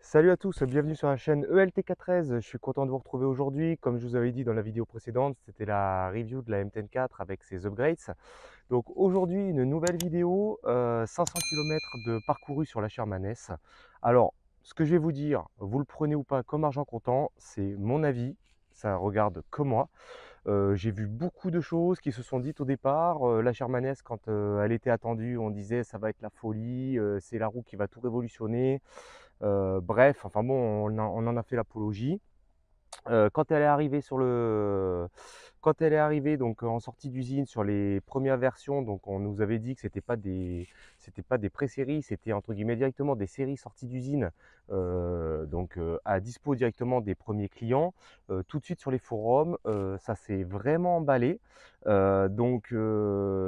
Salut à tous, bienvenue sur la chaîne ELTK13. Je suis content de vous retrouver aujourd'hui. Comme je vous avais dit dans la vidéo précédente, c'était la review de la MTN4 avec ses upgrades. Donc aujourd'hui, une nouvelle vidéo, 500 euh, km de parcouru sur la Sherman S. Alors, ce que je vais vous dire, vous le prenez ou pas comme argent comptant, c'est mon avis, ça regarde que moi j'ai vu beaucoup de choses qui se sont dites au départ. la Shermanesse, quand elle était attendue, on disait ça va être la folie, c'est la roue qui va tout révolutionner. bref, enfin bon, on en a fait l'apologie. quand elle est arrivée sur le, quand elle est arrivée donc euh, en sortie d'usine sur les premières versions, donc on nous avait dit que c'était pas des c'était pas des pré-séries, c'était entre guillemets directement des séries sorties d'usine euh, donc euh, à dispo directement des premiers clients. tout de suite sur les forums, ça s'est vraiment emballé. donc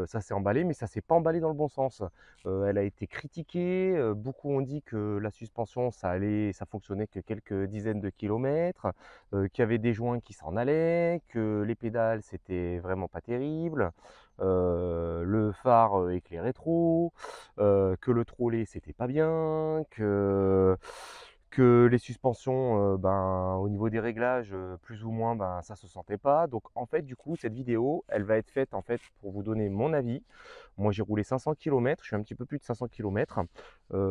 ça s'est emballé, mais ça s'est pas emballé dans le bon sens. elle a été critiquée. beaucoup ont dit que la suspension ça allait, ça fonctionnait que quelques dizaines de kilomètres, qu'il y avait des joints qui s'en allaient, que les pédales c'était vraiment pas terrible. Euh, le phare euh, éclairait trop, euh, que le trolley c'était pas bien, que, que les suspensions, ben, au niveau des réglages, plus ou moins, ben, ça se sentait pas. Donc en fait, du coup, cette vidéo, elle va être faite en fait pour vous donner mon avis. Moi, j'ai roulé 500 km, je suis un petit peu plus de 500 km,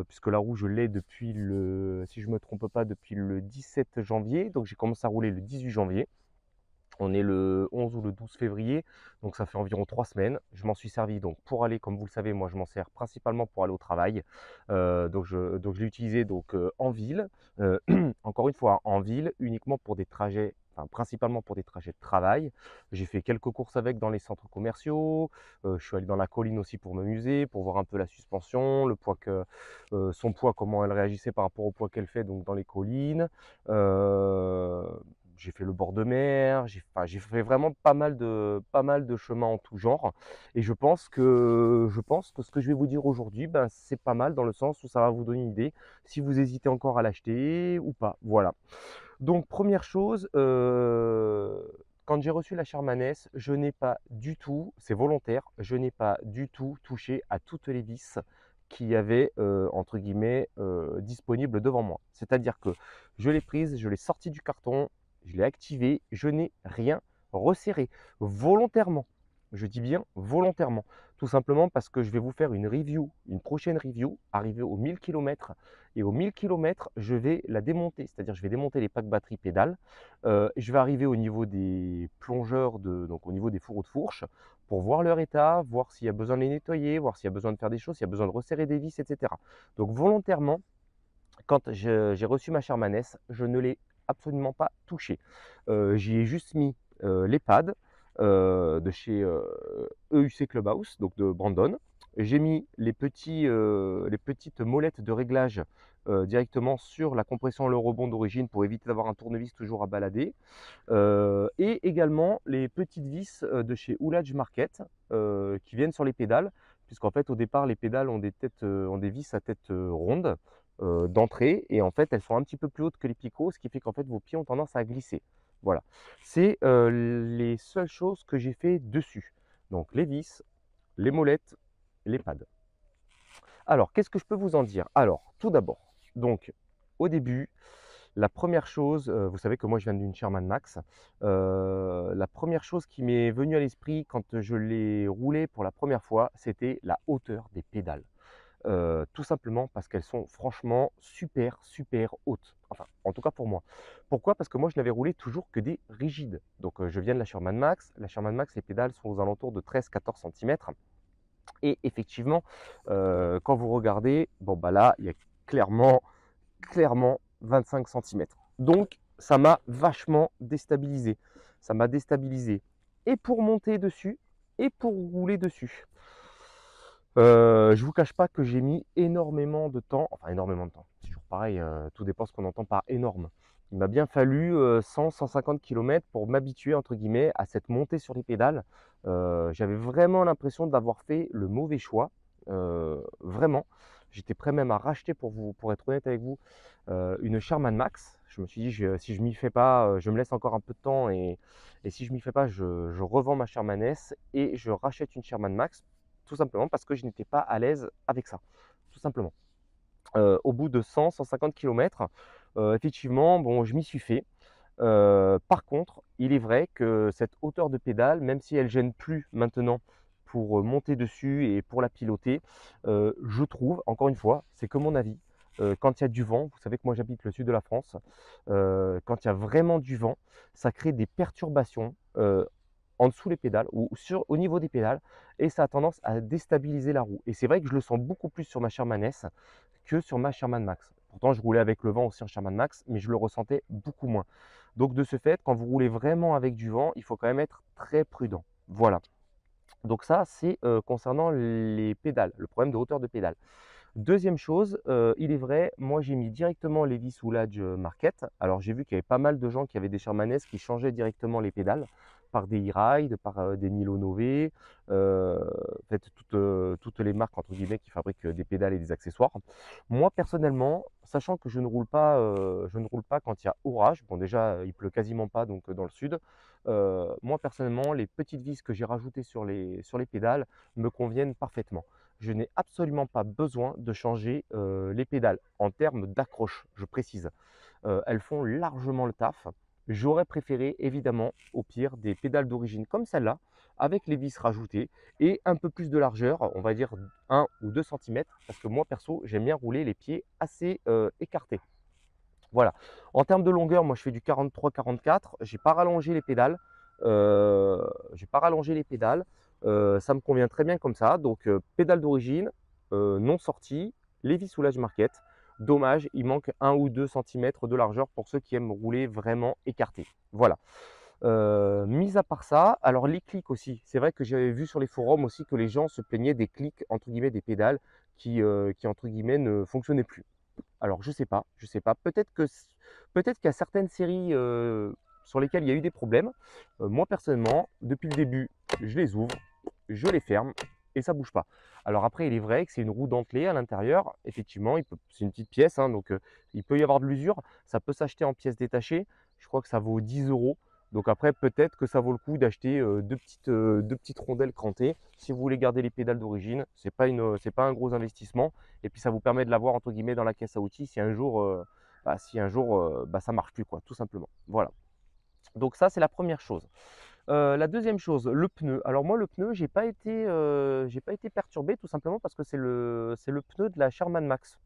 puisque la roue, je l'ai depuis le, si je me trompe pas, depuis le 17 janvier. Donc j'ai commencé à rouler le 18 janvier. On est le 11 ou le 12 février, donc ça fait environ trois semaines. Je m'en suis servi donc pour aller, comme vous le savez, moi je m'en sers principalement pour aller au travail. Euh, donc je, l'ai utilisé donc euh, en ville, euh, encore une fois en ville, uniquement pour des trajets principalement pour des trajets de travail. J'ai fait quelques courses avec dans les centres commerciaux. je suis allé dans la colline aussi pour m'amuser, pour voir un peu la suspension, le poids que, son poids, comment elle réagissait par rapport au poids qu'elle fait donc dans les collines j'ai fait le bord de mer, j'ai fait vraiment pas mal de pas mal de chemins en tout genre. Et je pense que je pense que ce que je vais vous dire aujourd'hui, ben, c'est pas mal dans le sens où ça va vous donner une idée si vous hésitez encore à l'acheter ou pas. Voilà. Donc première chose, euh, quand j'ai reçu la Charmanès, je n'ai pas du tout, c'est volontaire, je n'ai pas du tout touché à toutes les vis qui y avait euh, entre guillemets euh, disponibles disponible devant moi. C'est-à-dire que je l'ai prise, je l'ai sortie du carton, je l'ai activé, je n'ai rien resserré volontairement. Je dis bien volontairement, tout simplement parce que je vais vous faire une review, une prochaine review, arrivée aux 1000 km. Et aux 1000 km, je vais la démonter, c'est-à-dire je vais démonter les packs batterie pédales. Euh, je vais arriver au niveau des plongeurs, de, donc au niveau des fourreaux de fourche, pour voir leur état, voir s'il y a besoin de les nettoyer, voir s'il y a besoin de faire des choses, s'il y a besoin de resserrer des vis, etc. Donc volontairement, quand j'ai reçu ma Sherman je ne l'ai absolument pas touché. Euh, j'y ai juste mis euh, les pads euh, de chez EUC e Clubhouse, donc de Brandon. J'ai mis les, petites molettes de réglage directement sur la compression et le rebond d'origine pour éviter d'avoir un tournevis toujours à balader. et également les petites vis de chez Oulage Market qui viennent sur les pédales, puisqu'en fait au départ les pédales ont des, têtes, ont des vis à tête ronde euh, d'entrée et en fait elles sont un petit peu plus hautes que les picots, ce qui fait qu'en fait vos pieds ont tendance à glisser. Voilà, c'est euh, les seules choses que j'ai fait dessus. Donc les vis, les molettes, les pads. Alors qu'est-ce que je peux vous en dire Alors tout d'abord, donc au début, la première chose, euh, vous savez que moi je viens d'une Sherman Max, la première chose qui m'est venue à l'esprit quand je l'ai roulé pour la première fois, c'était la hauteur des pédales. Euh, tout simplement parce qu'elles sont franchement super, super hautes. Enfin, en tout cas pour moi. Pourquoi Parce que moi, je n'avais roulé toujours que des rigides. Donc, euh, je viens de la Sherman Max. La Sherman Max, les pédales sont aux alentours de 13-14 cm. Et effectivement, euh, quand vous regardez, bon, bah là, il y a clairement, clairement 25 cm. Donc, ça m'a vachement déstabilisé. Ça m'a déstabilisé. Et pour monter dessus, et pour rouler dessus. Je euh, je vous cache pas que j'ai mis énormément de temps, enfin énormément de temps, c'est toujours pareil, euh, tout dépend ce qu'on entend par énorme. Il m'a bien fallu 100-150 euh, km pour m'habituer entre guillemets à cette montée sur les pédales. J'avais vraiment l'impression d'avoir fait le mauvais choix, vraiment. J'étais prêt même à racheter pour vous, être honnête avec vous, une Sherman Max. Je me suis dit si je m'y fais pas, je me laisse encore un peu de temps et, si je m'y fais pas, je, je revends ma Sherman S et je rachète une Sherman Max tout simplement parce que je n'étais pas à l'aise avec ça. Tout simplement. Euh, au bout de 100, 150 km, effectivement, bon, je m'y suis fait. Euh, par contre, il est vrai que cette hauteur de pédale, même si elle gêne plus maintenant pour euh, monter dessus et pour la piloter, je trouve, encore une fois, c'est que mon avis, quand il y a du vent, vous savez que moi j'habite le sud de la France, quand il y a vraiment du vent, ça crée des perturbations en dessous les pédales ou sur, au niveau des pédales et ça a tendance à déstabiliser la roue. Et c'est vrai que je le sens beaucoup plus sur ma Sherman que sur ma Sherman Max. Pourtant, je roulais avec le vent aussi en Sherman Max, mais je le ressentais beaucoup moins. Donc de ce fait, quand vous roulez vraiment avec du vent, il faut quand même être très prudent. Voilà. Donc ça, c'est euh, concernant les pédales, le problème de hauteur de pédale. Deuxième chose, euh, il est vrai, moi j'ai mis directement les vis ou euh, Market. Alors j'ai vu qu'il y avait pas mal de gens qui avaient des Sherman qui changeaient directement les pédales par des e-ride, par euh, des Nilo Nové, euh, euh, toutes, les marques entre guillemets qui fabriquent euh, des pédales et des accessoires. Moi personnellement, sachant que je ne roule pas, je ne roule pas quand il y a orage. Bon déjà, il pleut quasiment pas donc dans le sud. moi personnellement, les petites vis que j'ai rajoutées sur les sur les pédales me conviennent parfaitement. Je n'ai absolument pas besoin de changer les pédales en termes d'accroche, je précise. elles font largement le taf. J'aurais préféré évidemment au pire des pédales d'origine comme celle-là, avec les vis rajoutées et un peu plus de largeur, on va dire 1 ou 2 cm, parce que moi perso j'aime bien rouler les pieds assez euh, écartés. Voilà. En termes de longueur, moi je fais du 43-44. J'ai pas rallongé les pédales. Euh, j'ai pas rallongé les pédales. Euh, ça me convient très bien comme ça. Donc pédales d'origine, non sortie, vis Soulage Market. Dommage, il manque 1 ou 2 centimètres de largeur pour ceux qui aiment rouler vraiment écarté. Voilà. Euh, mis à part ça, alors les clics aussi. C'est vrai que j'avais vu sur les forums aussi que les gens se plaignaient des clics, entre guillemets, des pédales qui, euh, qui entre guillemets, ne fonctionnaient plus. Alors je sais pas, je sais pas. Peut-être que peut-être qu'à certaines séries euh, sur lesquelles il y a eu des problèmes, moi personnellement, depuis le début, je les ouvre, je les ferme et ça bouge pas. Alors après, il est vrai que c'est une roue dentelée à l'intérieur. Effectivement, c'est une petite pièce, hein, donc euh, il peut y avoir de l'usure. Ça peut s'acheter en pièces détachées. Je crois que ça vaut 10 euros. Donc après, peut-être que ça vaut le coup d'acheter euh, euh, deux, petites, rondelles crantées. Si vous voulez garder les pédales d'origine, ce n'est pas, un gros investissement. Et puis ça vous permet de l'avoir entre guillemets dans la caisse à outils si un jour, bah, si un jour bah, ça marche plus, tout simplement. Voilà. Donc ça, c'est la première chose la deuxième chose, le pneu. Alors moi le pneu, j'ai pas été, j'ai pas été perturbé tout simplement parce que c'est le, c'est le pneu de la Sherman Max,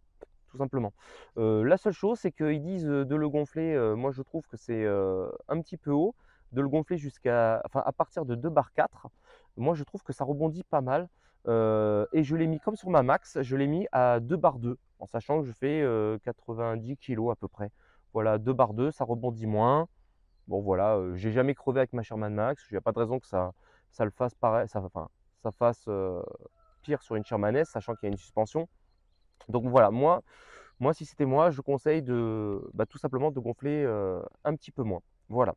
tout simplement. la seule chose, c'est qu'ils disent de le gonfler. moi je trouve que c'est un petit peu haut de le gonfler jusqu'à, enfin à partir de 2 bar 4. Moi je trouve que ça rebondit pas mal. et je l'ai mis comme sur ma max, je l'ai mis à 2 bar 2, en sachant que je fais 90 kg à peu près. Voilà, 2 bar 2, ça rebondit moins. Bon voilà, euh, j'ai jamais crevé avec ma Sherman Max, il n'y a pas de raison que ça, ça le fasse pareil, ça, enfin, ça fasse euh, pire sur une Sherman S, sachant qu'il y a une suspension. Donc voilà, moi, moi si c'était moi, je conseille de bah, tout simplement de gonfler euh, un petit peu moins. Voilà.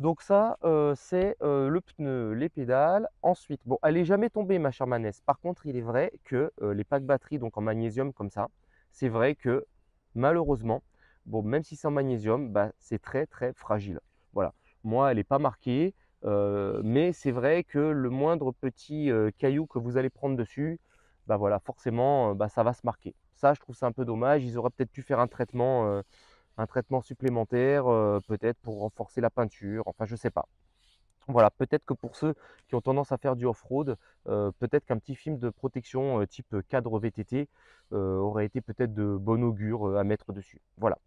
Donc ça, c'est le pneu, les pédales. Ensuite, bon, elle n'est jamais tombée ma Sherman S. Par contre, il est vrai que les packs batteries, donc en magnésium comme ça, c'est vrai que malheureusement, bon, même si c'est en magnésium, bah, c'est très très fragile. Voilà, moi elle n'est pas marquée, euh, mais c'est vrai que le moindre petit euh, caillou que vous allez prendre dessus, bah voilà, forcément, euh, bah, ça va se marquer. Ça, je trouve ça un peu dommage. Ils auraient peut-être pu faire un traitement, un traitement supplémentaire, peut-être pour renforcer la peinture. Enfin, je sais pas. Voilà, peut-être que pour ceux qui ont tendance à faire du off-road, peut-être qu'un petit film de protection type cadre VTT aurait été peut-être de bon augure à mettre dessus. Voilà.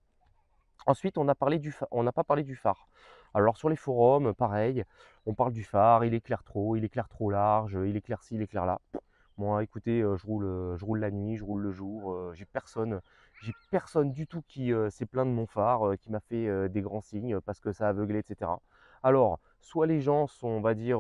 Ensuite, on n'a pas parlé du phare. Alors sur les forums, pareil, on parle du phare, il éclaire trop, il éclaire trop large, il éclaire ci, il éclaire là. Moi, écoutez, euh, je roule, euh, je roule la nuit, je roule le jour, euh, j'ai personne, j'ai personne du tout qui s'est plaint de mon phare, qui m'a fait des grands signes parce que ça a aveuglé, etc. Alors, soit les gens sont, on va dire,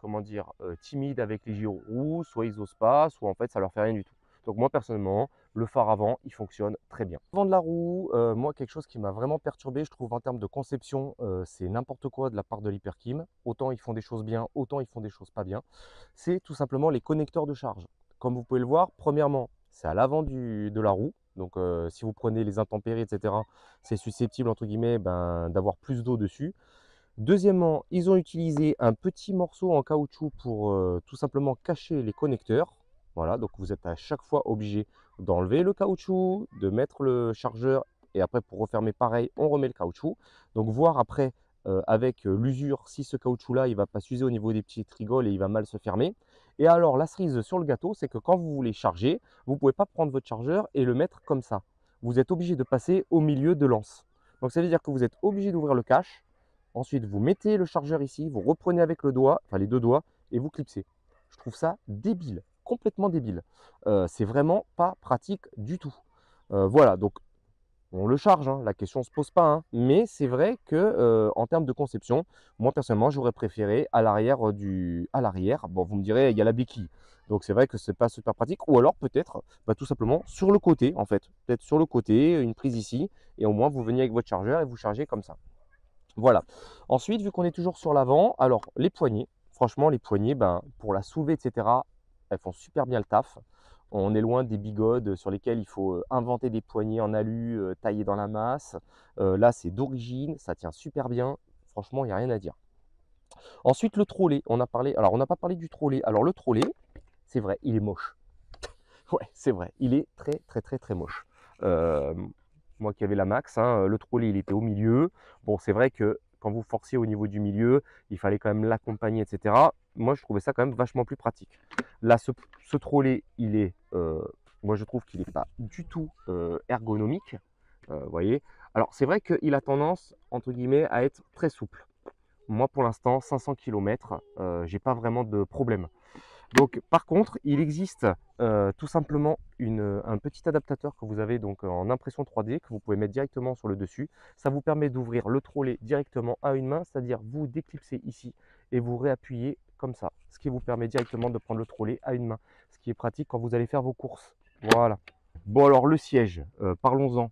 comment dire, timides avec les gyros, soit ils osent pas, soit en fait ça leur fait rien du tout. Donc moi personnellement, le phare avant, il fonctionne très bien. Avant de la roue, euh, moi, quelque chose qui m'a vraiment perturbé, je trouve en termes de conception, euh, c'est n'importe quoi de la part de l'Hyperkim. Autant ils font des choses bien, autant ils font des choses pas bien. C'est tout simplement les connecteurs de charge. Comme vous pouvez le voir, premièrement, c'est à l'avant de la roue. Donc euh, si vous prenez les intempéries, etc., c'est susceptible, entre guillemets, ben, d'avoir plus d'eau dessus. Deuxièmement, ils ont utilisé un petit morceau en caoutchouc pour tout simplement cacher les connecteurs. Voilà, donc vous êtes à chaque fois obligé d'enlever le caoutchouc, de mettre le chargeur et après pour refermer pareil, on remet le caoutchouc. Donc voir après euh, avec euh, l'usure si ce caoutchouc là il va pas s'user au niveau des petites trigoles et il va mal se fermer. Et alors la cerise sur le gâteau, c'est que quand vous voulez charger, vous pouvez pas prendre votre chargeur et le mettre comme ça. Vous êtes obligé de passer au milieu de l'anse. Donc ça veut dire que vous êtes obligé d'ouvrir le cache. Ensuite, vous mettez le chargeur ici, vous reprenez avec le doigt, enfin les deux doigts, et vous clipsez. Je trouve ça débile complètement débile. Euh, c'est vraiment pas pratique du tout. Euh, voilà, donc on le charge, hein, la question se pose pas. Hein. Mais c'est vrai que euh, en termes de conception, moi personnellement, j'aurais préféré à l'arrière du. À l'arrière, bon, vous me direz, il y a la béquille. Donc c'est vrai que c'est pas super pratique. Ou alors peut-être bah, tout simplement sur le côté, en fait. Peut-être sur le côté, une prise ici, et au moins vous venez avec votre chargeur et vous chargez comme ça. Voilà. Ensuite, vu qu'on est toujours sur l'avant, alors les poignées, franchement, les poignées, ben, pour la soulever, etc., elles font super bien le taf. On est loin des bigodes sur lesquels il faut euh, inventer des poignées en alu, euh, taillées dans la masse. Euh, là, c'est d'origine, ça tient super bien. Franchement, il n'y a rien à dire. Ensuite, le trolley. On a parlé. Alors, on n'a pas parlé du trolley. Alors, le trolley, c'est vrai, il est moche. Ouais, c'est vrai, il est très, très, très, très moche. moi qui avais la max, hein, le trolley, il était au milieu. Bon, c'est vrai que quand vous forciez au niveau du milieu, il fallait quand même l'accompagner, etc. Moi, je trouvais ça quand même vachement plus pratique. Là, ce, ce il est, euh, moi, je trouve qu'il n'est pas du tout euh, ergonomique. Euh, vous voyez Alors, c'est vrai qu'il a tendance, entre guillemets, à être très souple. Moi, pour l'instant, 500 km, j'ai pas vraiment de problème. Donc par contre, il existe euh, tout simplement un petit adaptateur que vous avez donc en impression 3D que vous pouvez mettre directement sur le dessus. Ça vous permet d'ouvrir le trolley directement à une main, c'est-à-dire vous déclipsez ici et vous réappuyez comme ça, ce qui vous permet directement de prendre le trolley à une main, ce qui est pratique quand vous allez faire vos courses. Voilà. Bon alors le siège, euh, parlons-en.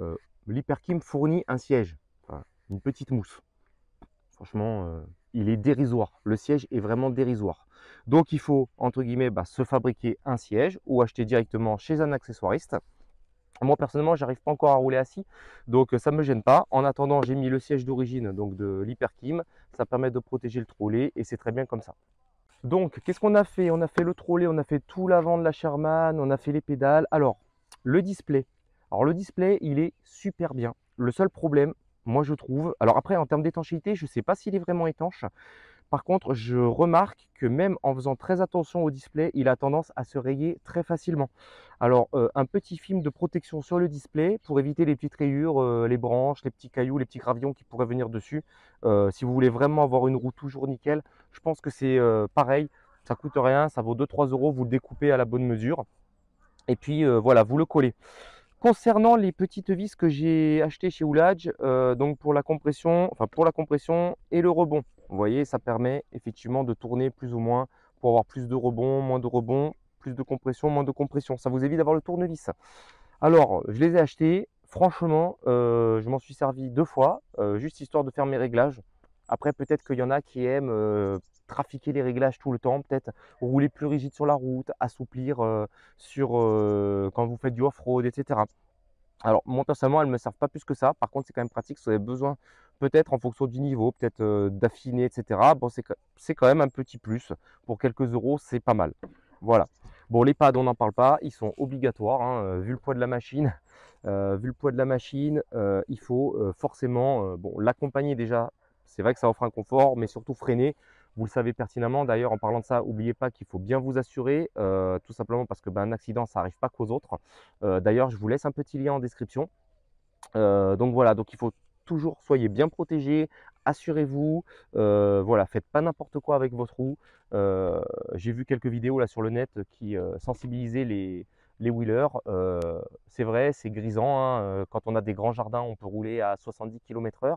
Euh, L'Hyperkim fournit un siège, une petite mousse. Franchement, il est dérisoire. Le siège est vraiment dérisoire. Donc il faut, entre guillemets, bah, se fabriquer un siège ou acheter directement chez un accessoiriste. Moi personnellement, j'arrive pas encore à rouler assis, donc euh, ça ne me gêne pas. En attendant, j'ai mis le siège d'origine donc de l'Hyperkim, ça permet de protéger le trolley et c'est très bien comme ça. Donc, qu'est-ce qu'on a fait On a fait le trolley, on a fait tout l'avant de la Sherman, on a fait les pédales. Alors, le display. Alors le display, il est super bien. Le seul problème, moi je trouve, alors après en termes d'étanchéité, je ne sais pas s'il est vraiment étanche. Par contre, je remarque que même en faisant très attention au display, il a tendance à se rayer très facilement. Alors, euh, un petit film de protection sur le display pour éviter les petites rayures, euh, les branches, les petits cailloux, les petits gravions qui pourraient venir dessus. Euh, si vous voulez vraiment avoir une roue toujours nickel, je pense que c'est pareil. Ça coûte rien, ça vaut 2-3 euros, vous le découpez à la bonne mesure. Et puis, voilà, vous le collez. Concernant les petites vis que j'ai achetées chez Oulage, donc pour la compression, enfin pour la compression et le rebond. Vous voyez, ça permet effectivement de tourner plus ou moins pour avoir plus de rebonds, moins de rebonds, plus de compression, moins de compression. Ça vous évite d'avoir le tournevis. Alors, je les ai achetés. Franchement, euh, je m'en suis servi deux fois, euh, juste histoire de faire mes réglages. Après, peut-être qu'il y en a qui aiment euh, trafiquer les réglages tout le temps, peut-être rouler plus rigide sur la route, assouplir sur quand vous faites du off-road, etc. Alors, moi personnellement, elles ne me servent pas plus que ça. Par contre, c'est quand même pratique si vous avez besoin peut-être en fonction du niveau, peut-être euh, d'affiner, etc. Bon, c'est quand même un petit plus. Pour quelques euros, c'est pas mal. Voilà. Bon, les pads, on n'en parle pas, ils sont obligatoires, hein, euh, vu le poids de la machine. Euh, vu le poids de la machine, il faut forcément bon, l'accompagner déjà. C'est vrai que ça offre un confort, mais surtout freiner. Vous le savez pertinemment. D'ailleurs, en parlant de ça, n'oubliez pas qu'il faut bien vous assurer, tout simplement parce que ben, un accident, ça n'arrive pas qu'aux autres. D'ailleurs, je vous laisse un petit lien en description. donc voilà, donc il faut toujours soyez bien protégés, assurez-vous, euh, voilà, faites pas n'importe quoi avec votre roue. Euh, j'ai vu quelques vidéos là sur le net qui euh, sensibilisaient les, les wheelers. c'est vrai, c'est grisant. Hein, quand on a des grands jardins, on peut rouler à 70 km/h.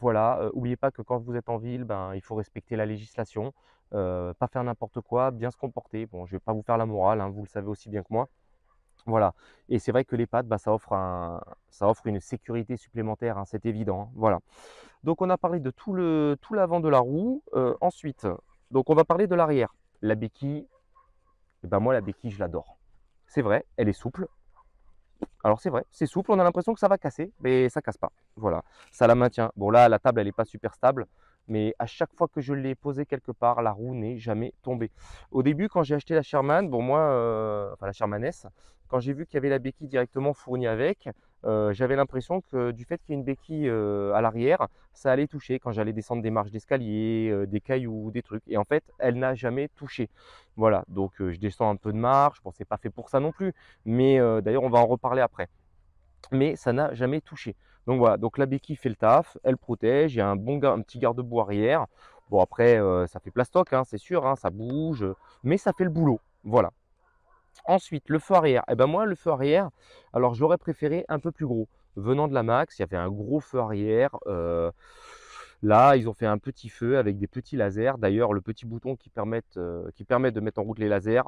voilà, oubliez pas que quand vous êtes en ville, ben, il faut respecter la législation, pas faire n'importe quoi, bien se comporter. Bon, je vais pas vous faire la morale, hein, vous le savez aussi bien que moi. Voilà. Et c'est vrai que les pattes, bah, ça, offre un, ça offre une sécurité supplémentaire, hein, c'est évident. Hein, voilà. Donc on a parlé de tout le tout l'avant de la roue. Euh, ensuite, donc on va parler de l'arrière. La béquille, et eh ben moi la béquille, je l'adore. C'est vrai, elle est souple. Alors c'est vrai, c'est souple, on a l'impression que ça va casser, mais ça casse pas. Voilà, ça la maintient. Bon là, la table, elle n'est pas super stable mais à chaque fois que je l'ai posé quelque part, la roue n'est jamais tombée. Au début, quand j'ai acheté la Sherman, moi, euh, enfin la Sherman S, quand j'ai vu qu'il y avait la béquille directement fournie avec, euh, j'avais l'impression que du fait qu'il y ait une béquille euh, à l'arrière, ça allait toucher quand j'allais descendre des marches d'escalier, des cailloux, des trucs. Et en fait, elle n'a jamais touché. Voilà, donc je descends un peu de marche. Bon, c'est pas fait pour ça non plus, mais d'ailleurs, on va en reparler après. Mais ça n'a jamais touché. Donc voilà, donc la béquille fait le taf, elle protège, il y a un bon petit garde-boue arrière. Bon après, euh, ça fait plastoc, hein, c'est sûr, hein, ça bouge, mais ça fait le boulot. Voilà. Ensuite, le feu arrière. Eh ben moi, le feu arrière, alors j'aurais préféré un peu plus gros. Venant de la Max, il y avait un gros feu arrière. Euh, là, ils ont fait un petit feu avec des petits lasers. D'ailleurs, le petit bouton qui euh, permet de mettre en route les lasers,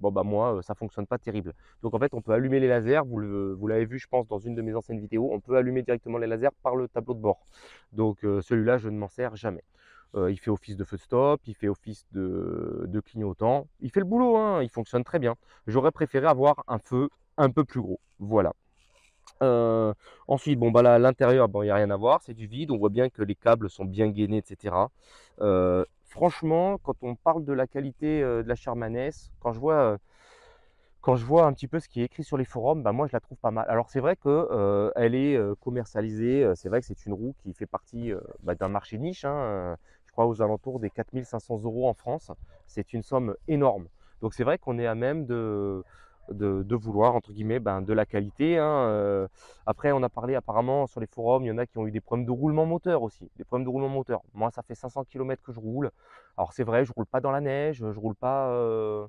Bon, bah moi, euh, ça fonctionne pas terrible. Donc en fait, on peut allumer les lasers. Vous, le, l'avez vu, je pense, dans une de mes anciennes vidéos. On peut allumer directement les lasers par le tableau de bord. Donc euh, celui-là, je ne m'en sers jamais. Euh, il fait office de feu stop, il fait office de, clignotant. Il fait le boulot, hein, il fonctionne très bien. J'aurais préféré avoir un feu un peu plus gros. Voilà. ensuite, bon, bah là, à l'intérieur, bon, il n'y a rien à voir, c'est du vide. On voit bien que les câbles sont bien gainés, etc franchement, quand on parle de la qualité euh, de la Charmanès, quand je vois euh, quand je vois un petit peu ce qui est écrit sur les forums, bah, moi je la trouve pas mal. Alors c'est vrai qu'elle euh, est commercialisée, c'est vrai que c'est une roue qui fait partie bah, d'un marché niche, hein, je crois aux alentours des 4500 euros en France. C'est une somme énorme. Donc c'est vrai qu'on est à même de, de, vouloir, entre guillemets, ben, de la qualité. Hein, euh. après, on a parlé apparemment sur les forums, il y en a qui ont eu des problèmes de roulement moteur aussi, des problèmes de roulement moteur. Moi, ça fait 500 km que je roule. Alors, c'est vrai, je roule pas dans la neige, je roule pas. Euh,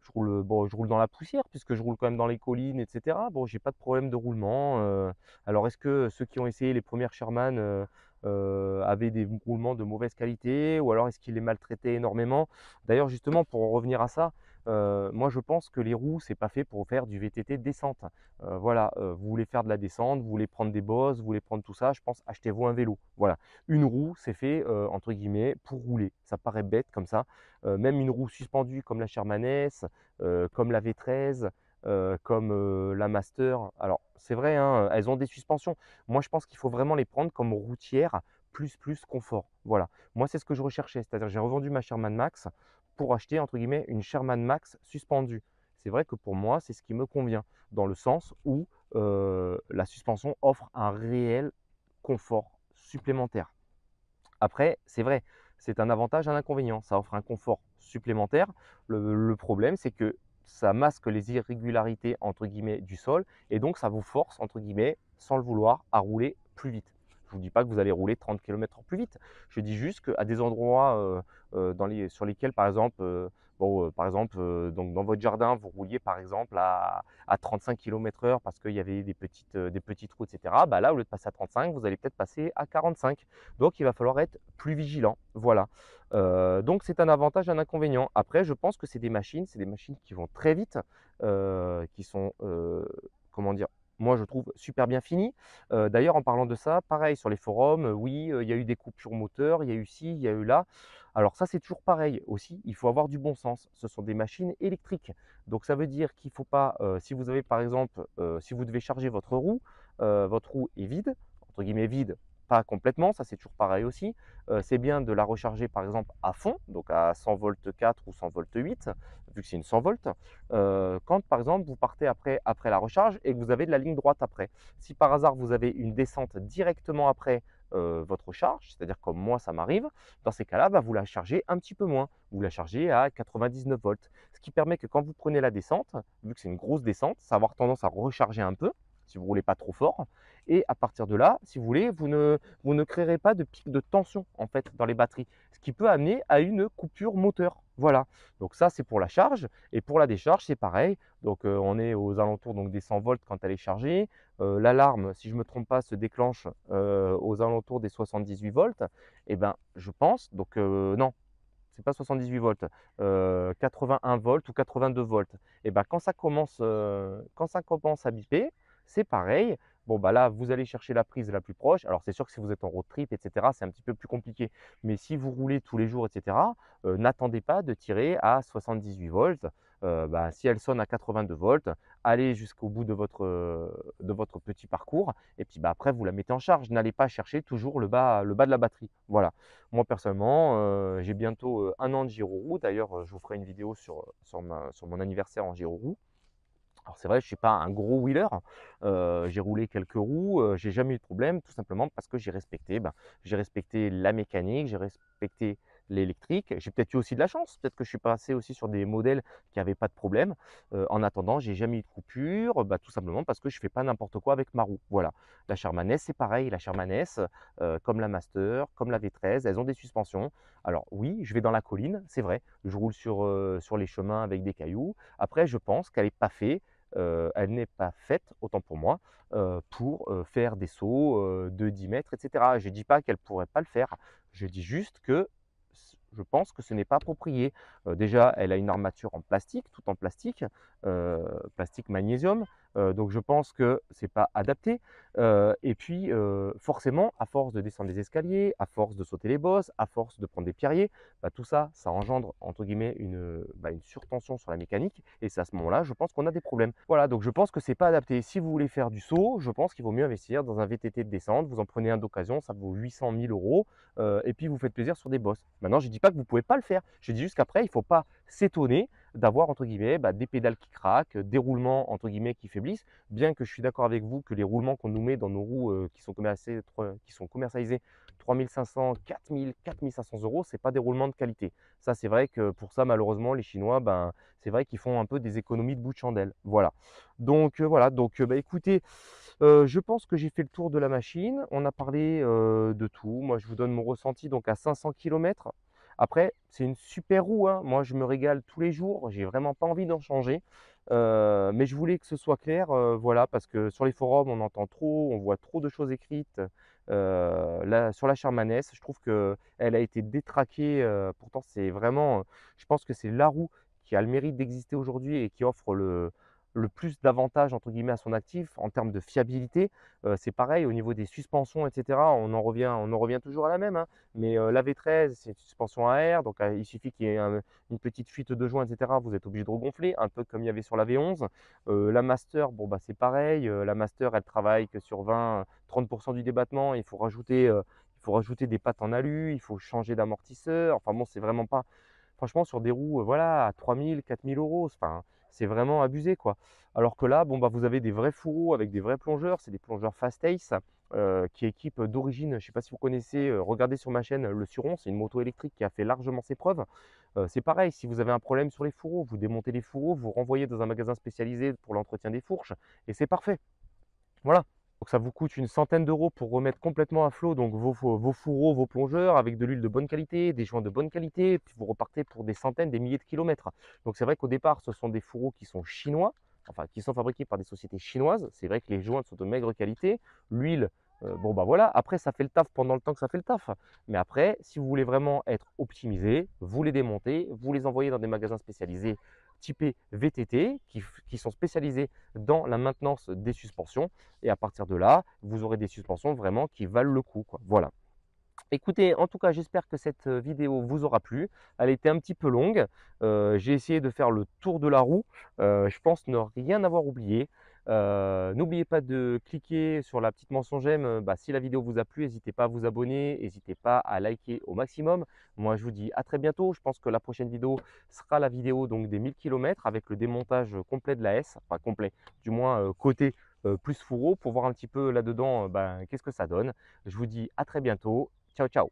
je roule, bon, je roule dans la poussière puisque je roule quand même dans les collines, etc. Bon, j'ai pas de problème de roulement. Euh. alors, est-ce que ceux qui ont essayé les premières Sherman avaient des roulements de mauvaise qualité ou alors est-ce qu'il les maltraitaient énormément D'ailleurs justement pour revenir à ça, moi, je pense que les roues, c'est pas fait pour faire du VTT descente. voilà, vous voulez faire de la descente, vous voulez prendre des bosses, vous voulez prendre tout ça, je pense, achetez-vous un vélo. Voilà, une roue, c'est fait, entre guillemets, pour rouler. Ça paraît bête comme ça. même une roue suspendue comme la Sherman S, comme la V13, comme la Master. Alors, c'est vrai, hein, elles ont des suspensions. Moi, je pense qu'il faut vraiment les prendre comme routière plus plus confort. Voilà. Moi, c'est ce que je recherchais. C'est-à-dire, j'ai revendu ma Sherman Max pour acheter entre guillemets une Sherman Max suspendue. C'est vrai que pour moi, c'est ce qui me convient, dans le sens où euh, la suspension offre un réel confort supplémentaire. Après, c'est vrai, c'est un avantage, un inconvénient. Ça offre un confort supplémentaire. Le, le problème, c'est que ça masque les irrégularités entre guillemets du sol et donc ça vous force entre guillemets, sans le vouloir, à rouler plus vite vous dis pas que vous allez rouler 30 km plus vite. Je dis juste qu'à des endroits euh, euh, dans les, sur lesquels, par exemple, euh, bon, par exemple donc dans votre jardin, vous rouliez par exemple à, 35 km/h parce qu'il y avait des petites, des petites routes, etc. Bah là, au lieu de passer à 35, vous allez peut-être passer à 45. Donc, il va falloir être plus vigilant. Voilà. donc, c'est un avantage, un inconvénient. Après, je pense que c'est des machines, c'est des machines qui vont très vite, qui sont, comment dire, moi je trouve super bien fini. D'ailleurs, en parlant de ça, pareil sur les forums, oui, il y a eu des coupures moteur, il y a eu ci, il y a eu là. Alors ça, c'est toujours pareil aussi. Il faut avoir du bon sens. Ce sont des machines électriques, donc ça veut dire qu'il ne faut pas, si vous avez par exemple, si vous devez charger votre roue, votre roue est vide entre guillemets vide pas complètement, ça c'est toujours pareil aussi. Euh, c'est bien de la recharger par exemple à fond, donc à 100 volts 4 ou 100 volts 8, vu que c'est une 100 volts. Euh, quand par exemple vous partez après, après la recharge et que vous avez de la ligne droite après. Si par hasard vous avez une descente directement après euh, votre charge, c'est-à-dire comme moi ça m'arrive, dans ces cas-là, bah, vous la chargez un petit peu moins. Vous la chargez à 99 volts, ce qui permet que quand vous prenez la descente, vu que c'est une grosse descente, ça va avoir tendance à recharger un peu si vous roulez pas trop fort. Et à partir de là, si vous voulez, vous ne, vous ne créerez pas de pic de tension en fait dans les batteries, ce qui peut amener à une coupure moteur. Voilà, donc ça c'est pour la charge et pour la décharge c'est pareil. Donc euh, on est aux alentours donc, des 100 volts quand elle est chargée. Euh, l'alarme, si je ne me trompe pas, se déclenche euh, aux alentours des 78 volts. Et eh ben je pense, donc non, c'est pas 78 volts, 81 volts ou 82 volts. Et eh ben quand ça commence, quand ça commence à biper, c'est pareil, Bon, bah là, vous allez chercher la prise la plus proche. Alors, c'est sûr que si vous êtes en road trip, etc., c'est un petit peu plus compliqué. Mais si vous roulez tous les jours, etc., euh, n'attendez pas de tirer à 78 volts. Euh, bah, si elle sonne à 82 volts, allez jusqu'au bout de votre, euh, de votre petit parcours et puis bah, après vous la mettez en charge. N'allez pas chercher toujours le bas, le bas de la batterie. Voilà. Moi personnellement, j'ai bientôt un an de Giro D'ailleurs, je vous ferai une vidéo sur, sur, mon anniversaire en Giro alors c'est vrai, je ne suis pas un gros wheeler, j'ai roulé quelques roues, je j'ai jamais eu de problème, tout simplement parce que j'ai respecté, ben, j'ai respecté la mécanique, j'ai respecté l'électrique. J'ai peut-être eu aussi de la chance, peut-être que je suis passé aussi sur des modèles qui n'avaient pas de problème. en attendant, j'ai jamais eu de coupure, bah, tout simplement parce que je fais pas n'importe quoi avec ma roue. Voilà. La Sherman c'est pareil. La Sherman comme la Master, comme la V13, elles ont des suspensions. Alors oui, je vais dans la colline, c'est vrai. Je roule sur, sur les chemins avec des cailloux. Après, je pense qu'elle n'est pas faite euh, elle n'est pas faite, autant pour moi, euh, pour euh, faire des sauts de 10 mètres, etc. Je ne dis pas qu'elle ne pourrait pas le faire, je dis juste que je pense que ce n'est pas approprié. déjà, elle a une armature en plastique, tout en plastique, plastique magnésium. Euh, donc je pense que c'est pas adapté. Euh, et puis euh, forcément, à force de descendre des escaliers, à force de sauter les bosses, à force de prendre des pierriers, bah, tout ça, ça engendre entre guillemets bah, une, surtension sur la mécanique. Et c'est à ce moment-là, je pense qu'on a des problèmes. Voilà, donc je pense que c'est pas adapté. Si vous voulez faire du saut, je pense qu'il vaut mieux investir dans un VTT de descente. Vous en prenez un d'occasion, ça vaut 800 000 euros. et puis vous faites plaisir sur des bosses. Maintenant, je ne dis pas que vous ne pouvez pas le faire. Je dis juste qu'après, il faut pas s'étonner d'avoir entre guillemets bah, des pédales qui craquent, des roulements entre guillemets qui faiblissent. Bien que je suis d'accord avec vous que les roulements qu'on nous met dans nos roues euh, qui, sont commercialisés, 3500, 4000, 4500 euros, c'est pas des roulements de qualité. Ça, c'est vrai que pour ça, malheureusement, les Chinois, ben, c'est vrai qu'ils font un peu des économies de bout de chandelle. Voilà. Donc euh, voilà. Donc euh, bah, écoutez, je pense que j'ai fait le tour de la machine. On a parlé de tout. Moi, je vous donne mon ressenti. Donc à 500 km, après, c'est une super roue. Hein. Moi, je me régale tous les jours. J'ai vraiment pas envie d'en changer. Euh, mais je voulais que ce soit clair, euh, voilà, parce que sur les forums, on entend trop, on voit trop de choses écrites. Euh, là, sur la Charmanesse, je trouve qu'elle a été détraquée. pourtant, c'est vraiment, je pense que c'est la roue qui a le mérite d'exister aujourd'hui et qui offre le, le plus d'avantages entre guillemets à son actif en termes de fiabilité. Euh, c'est pareil au niveau des suspensions, etc. On en revient, on en revient toujours à la même. Hein. Mais euh, la V13, c'est une suspension à air, donc euh, il suffit qu'il y ait une petite fuite de joint, etc. Vous êtes obligé de regonfler, un peu comme il y avait sur la V11. la Master, bon bah c'est pareil. la Master, elle travaille que sur 20-30% du débattement. Il faut rajouter, il faut rajouter des pattes en alu, il faut changer d'amortisseur. Enfin bon, c'est vraiment pas franchement, sur des roues, euh, voilà, à 3000, 4000 euros. Enfin, c'est vraiment abusé, quoi. Alors que là, bon, bah, vous avez des vrais fourreaux avec des vrais plongeurs. C'est des plongeurs Fast Ace euh, qui équipent d'origine. Je ne sais pas si vous connaissez, euh, regardez sur ma chaîne le Suron. C'est une moto électrique qui a fait largement ses preuves. c'est pareil, si vous avez un problème sur les fourreaux, vous démontez les fourreaux, vous renvoyez dans un magasin spécialisé pour l'entretien des fourches et c'est parfait. Voilà. Donc ça vous coûte une centaine d'euros pour remettre complètement à flot donc vos, fourreaux, vos plongeurs avec de l'huile de bonne qualité, des joints de bonne qualité, puis vous repartez pour des centaines, des milliers de kilomètres. Donc c'est vrai qu'au départ, ce sont des fourreaux qui sont chinois, enfin qui sont fabriqués par des sociétés chinoises. C'est vrai que les joints sont de maigre qualité, l'huile, euh, bon bah voilà, après ça fait le taf pendant le temps que ça fait le taf. Mais après, si vous voulez vraiment être optimisé, vous les démontez, vous les envoyez dans des magasins spécialisés typés VTT qui, sont spécialisés dans la maintenance des suspensions. Et à partir de là, vous aurez des suspensions vraiment qui valent le coup. Voilà. Écoutez, en tout cas, j'espère que cette euh, vidéo vous aura plu. Elle était un petit peu longue. Euh, j'ai essayé de faire le tour de la roue. Euh, je pense ne rien avoir oublié. Euh, n'oubliez pas de cliquer sur la petite mention j'aime. Euh, bah, si la vidéo vous a plu, n'hésitez pas à vous abonner, n'hésitez pas à liker au maximum. Moi, je vous dis à très bientôt. Je pense que la prochaine vidéo sera la vidéo donc, des 1000 km avec le démontage euh, complet de la S, enfin complet, du moins côté plus fourreau, pour voir un petit peu là-dedans ben, qu'est-ce que ça donne. Je vous dis à très bientôt. Ciao, ciao